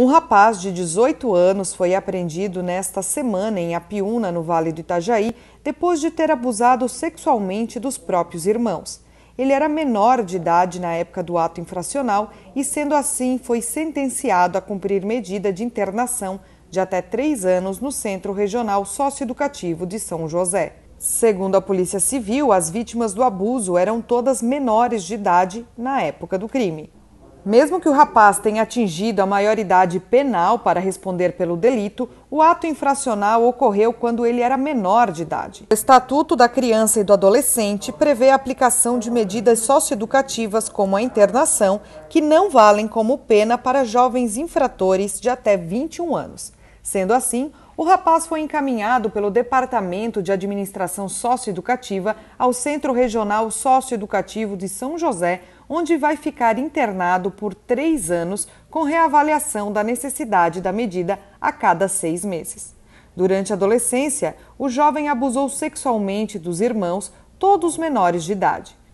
Um rapaz de 18 anos foi apreendido nesta semana em Apiúna, no Vale do Itajaí, depois de ter abusado sexualmente dos próprios irmãos. Ele era menor de idade na época do ato infracional e, sendo assim, foi sentenciado a cumprir medida de internação de até três anos no Centro Regional Socioeducativo de São José. Segundo a Polícia Civil, as vítimas do abuso eram todas menores de idade na época do crime. Mesmo que o rapaz tenha atingido a maioridade penal para responder pelo delito, o ato infracional ocorreu quando ele era menor de idade. O Estatuto da Criança e do Adolescente prevê a aplicação de medidas socioeducativas como a internação, que não valem como pena para jovens infratores de até 21 anos. Sendo assim, o rapaz foi encaminhado pelo Departamento de Administração Socioeducativa ao Centro Regional Socioeducativo de São José onde vai ficar internado por três anos com reavaliação da necessidade da medida a cada seis meses. Durante a adolescência, o jovem abusou sexualmente dos irmãos, todos menores de idade.